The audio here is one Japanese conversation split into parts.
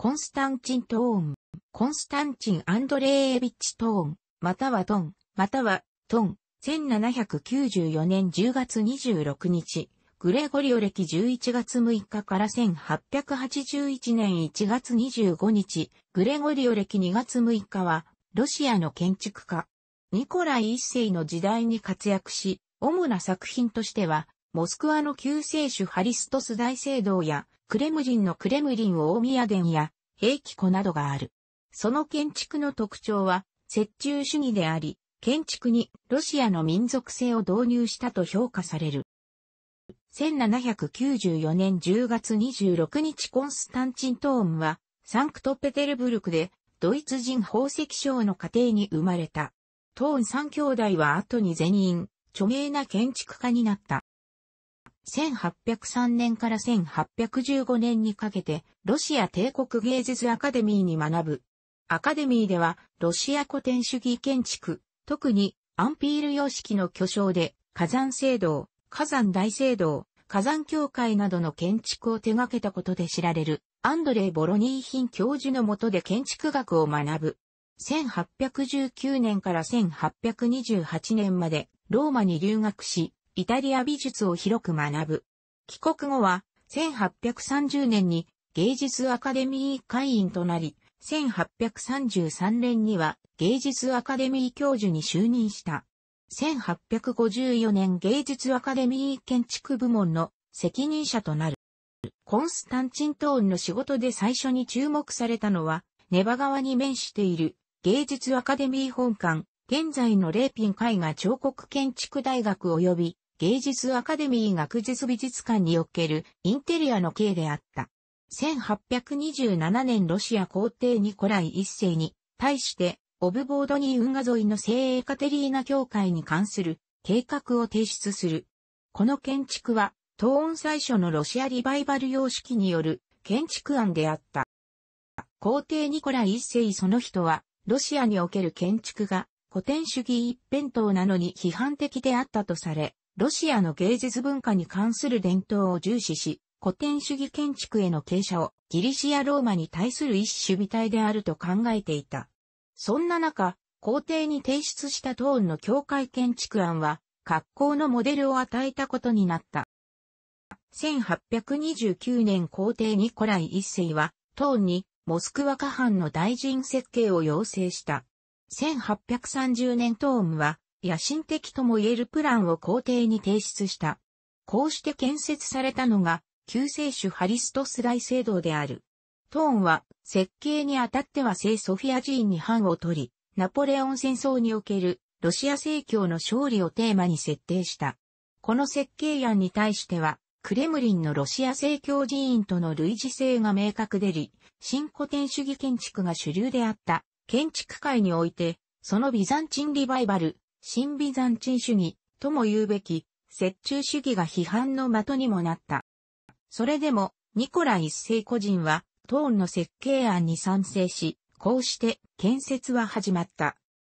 コンスタンチントーン、コンスタンチン・アンドレーエビッチトーン、またはトン、またはトン、1794年10月26日、グレゴリオ歴11月6日から1881年1月25日、グレゴリオ歴2月6日は、ロシアの建築家、ニコライ一世の時代に活躍し、主な作品としては、モスクワの救世主ハリストス大聖堂や、クレムリンのクレムリン大宮殿や兵器庫などがある。その建築の特徴は、折衷主義であり、建築にロシアの民族性を導入したと評価される。1794年10月26日コンスタンチントーンは、サンクトペテルブルクで、ドイツ人宝石商の家庭に生まれた。トーン三兄弟は後に全員、著名な建築家になった。1803年から1815年にかけて、ロシア帝国芸術アカデミーに学ぶ。アカデミーでは、ロシア古典主義建築、特にアンピール様式の巨匠で、火山聖堂、火山大聖堂、火山協会などの建築を手掛けたことで知られる、アンドレイ・ボロニーヒン教授のもとで建築学を学ぶ。1819年から1828年まで、ローマに留学し、イタリア美術を広く学ぶ。帰国後は、1830年に芸術アカデミー会員となり、1833年には芸術アカデミー教授に就任した。1854年芸術アカデミー建築部門の責任者となる。コンスタンチントーンの仕事で最初に注目されたのは、ネバ川に面している芸術アカデミー本館、現在のレーピン絵画彫刻建築大学及び芸術アカデミー学術美術館におけるインテリアの刑であった。1827年ロシア皇帝ニコライ一世に対してオブボードニー運河沿いの聖エカテリーナ教会に関する計画を提出する。この建築は東音最初のロシアリバイバル様式による建築案であった。皇帝ニコライ一世その人はロシアにおける建築が古典主義一辺倒なのに批判的であったとされ、ロシアの芸術文化に関する伝統を重視し、古典主義建築への傾斜をギリシア・ローマに対する一種美体であると考えていた。そんな中、皇帝に提出したトーンの教会建築案は、格好のモデルを与えたことになった。1829年皇帝ニコライ一世は、トーンにモスクワ下藩の大臣設計を要請した。1830年トーンは、野心的とも言えるプランを皇帝に提出した。こうして建設されたのが、救世主ハリストス大聖堂である。トーンは、設計にあたっては聖ソフィア寺院に反を取り、ナポレオン戦争におけるロシア正教の勝利をテーマに設定した。この設計案に対しては、クレムリンのロシア正教寺院との類似性が明確でり、新古典主義建築が主流であった建築界において、そのビザンチンリバイバル、新ビザンチン主義とも言うべき、折衷主義が批判の的にもなった。それでも、ニコラ一世個人は、トーンの設計案に賛成し、こうして建設は始まった。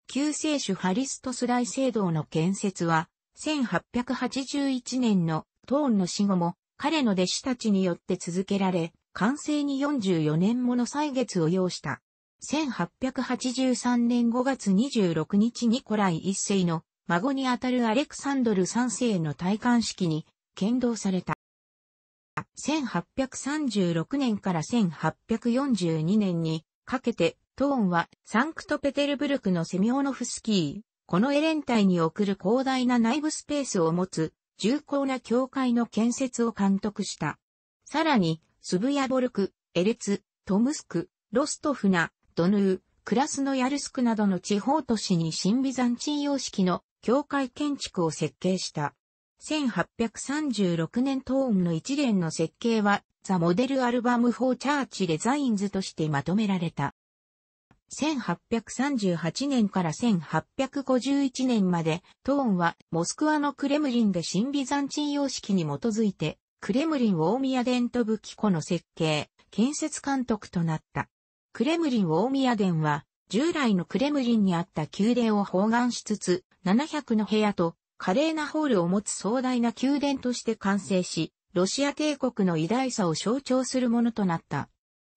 救世主ハリストスライ聖堂の建設は、1881年のトーンの死後も、彼の弟子たちによって続けられ、完成に44年もの歳月を要した。1883年5月26日ニコライ一世の孫にあたるアレクサンドル三世の戴冠式に剣道された。1836年から1842年にかけてトーンはサンクトペテルブルクのセミオノフスキー、このエレン隊に送る広大な内部スペースを持つ重厚な教会の建設を監督した。さらに、スブヤボルク、エレツ、トムスク、ロストフナ、ドヌー、クラスノヤルスクなどの地方都市に新ビザンチン様式の教会建築を設計した。1836年トーンの一連の設計は、ザ・モデル・アルバム・フォー・チャーチ・デザインズとしてまとめられた。1838年から1851年まで、トーンはモスクワのクレムリンで新ビザンチン様式に基づいて、クレムリン大宮伝ト・武器庫の設計、建設監督となった。クレムリン大宮殿は、従来のクレムリンにあった宮殿を包含しつつ、700の部屋と華麗なホールを持つ壮大な宮殿として完成し、ロシア帝国の偉大さを象徴するものとなった。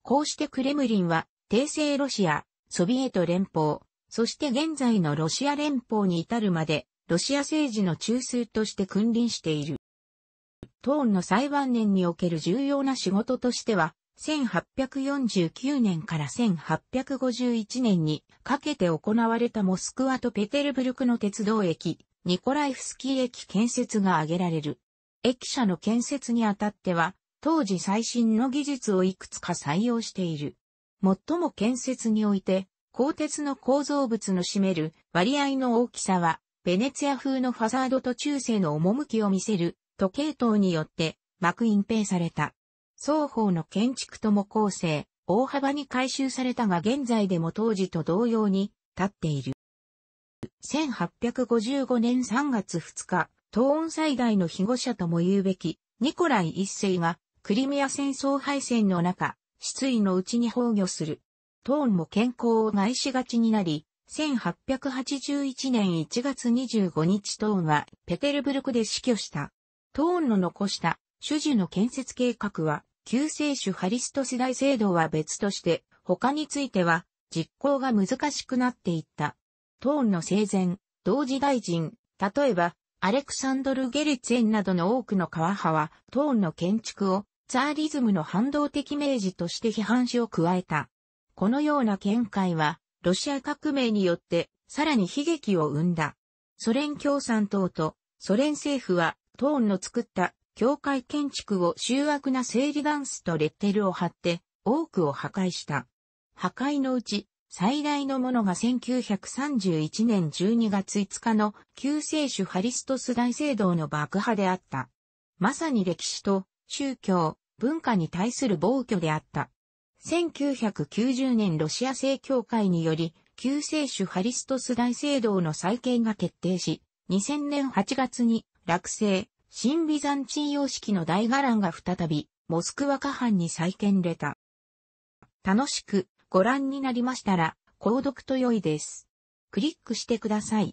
こうしてクレムリンは、帝政ロシア、ソビエト連邦、そして現在のロシア連邦に至るまで、ロシア政治の中枢として君臨している。トーンの裁判年における重要な仕事としては、1849年から1851年にかけて行われたモスクワとペテルブルクの鉄道駅、ニコライフスキー駅建設が挙げられる。駅舎の建設にあたっては、当時最新の技術をいくつか採用している。最も建設において、鋼鉄の構造物の占める割合の大きさは、ベネツィア風のファサードと中世の趣を見せる、時系統によって、幕隠蔽された。双方の建築とも構成、大幅に改修されたが現在でも当時と同様に立っている。1855年3月2日、東ン最大の被護者とも言うべき、ニコライ一世が、クリミア戦争敗戦の中、失意のうちに崩御する。トーンも健康を害しがちになり、1881年1月25日トーンはペテルブルクで死去した。トーンの残した主樹の建設計画は救世主ハリスト世代制度は別として、他については、実行が難しくなっていった。トーンの生前、同時大臣、例えば、アレクサンドル・ゲルツェンなどの多くの川派は、トーンの建築を、ツァーリズムの反動的明示として批判しを加えた。このような見解は、ロシア革命によって、さらに悲劇を生んだ。ソ連共産党とソ連政府は、トーンの作った教会建築を醜悪な整理ガンスとレッテルを貼って多くを破壊した。破壊のうち最大のものが1931年12月5日の救世主ハリストス大聖堂の爆破であった。まさに歴史と宗教、文化に対する暴挙であった。1990年ロシア正教会により、救世主ハリストス大聖堂の再建が決定し、2000年8月に落成、新ビザンチン様式の大伽藍が再び、モスクワ下藩に再建れた。楽しくご覧になりましたら、購読と良いです。クリックしてください。